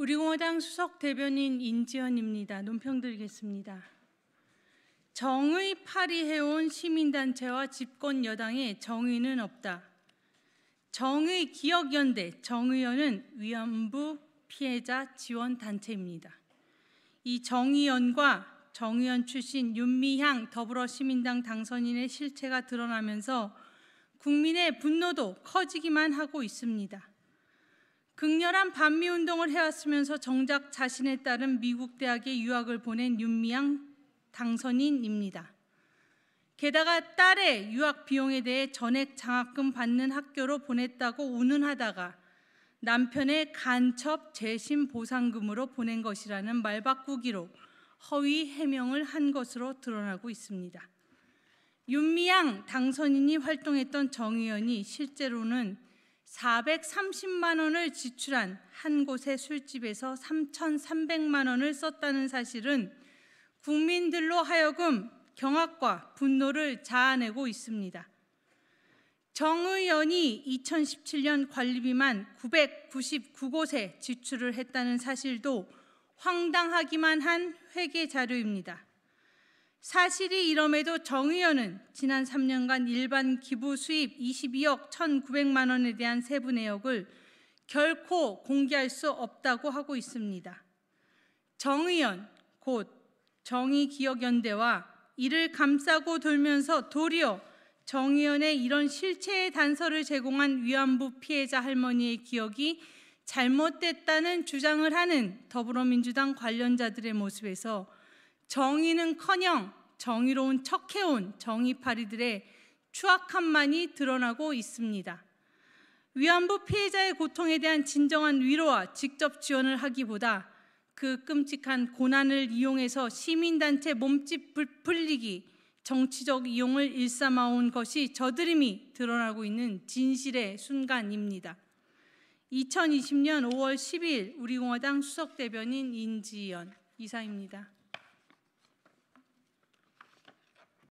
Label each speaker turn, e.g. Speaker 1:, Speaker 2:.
Speaker 1: 우리 공화당 수석 대변인 인지현입니다. 논평 드리겠습니다. 정의 파리해온 시민단체와 집권 여당에 정의는 없다. 정의 기억연대 정의연은 위안부 피해자 지원 단체입니다. 이 정의연과 정의연 출신 윤미향 더불어시민당 당선인의 실체가 드러나면서 국민의 분노도 커지기만 하고 있습니다. 극렬한 반미 운동을 해왔으면서 정작 자신에 따른 미국 대학에 유학을 보낸 윤미향 당선인입니다. 게다가 딸의 유학 비용에 대해 전액 장학금 받는 학교로 보냈다고 운운하다가 남편의 간첩 재심 보상금으로 보낸 것이라는 말바꾸기로 허위 해명을 한 것으로 드러나고 있습니다. 윤미향 당선인이 활동했던 정의연이 실제로는 430만 원을 지출한 한 곳의 술집에서 3,300만 원을 썼다는 사실은 국민들로 하여금 경악과 분노를 자아내고 있습니다. 정의연이 2017년 관리비만 999곳에 지출을 했다는 사실도 황당하기만 한 회계 자료입니다. 사실이 이럼에도 정의연은 지난 3년간 일반 기부 수입 22억 1,900만 원에 대한 세부 내역을 결코 공개할 수 없다고 하고 있습니다. 정의연 곧 정의기억연대와 이를 감싸고 돌면서 도리어 정의연의 이런 실체의 단서를 제공한 위안부 피해자 할머니의 기억이 잘못됐다는 주장을 하는 더불어민주당 관련자들의 모습에서 정의는커녕 정의로운 척해온 정의파리들의 추악함만이 드러나고 있습니다. 위안부 피해자의 고통에 대한 진정한 위로와 직접 지원을 하기보다 그 끔찍한 고난을 이용해서 시민단체 몸집 불풀리기, 정치적 이용을 일삼아온 것이 저드림이 드러나고 있는 진실의 순간입니다. 2020년 5월 10일 우리공화당 수석대변인 인지연 이상입니다.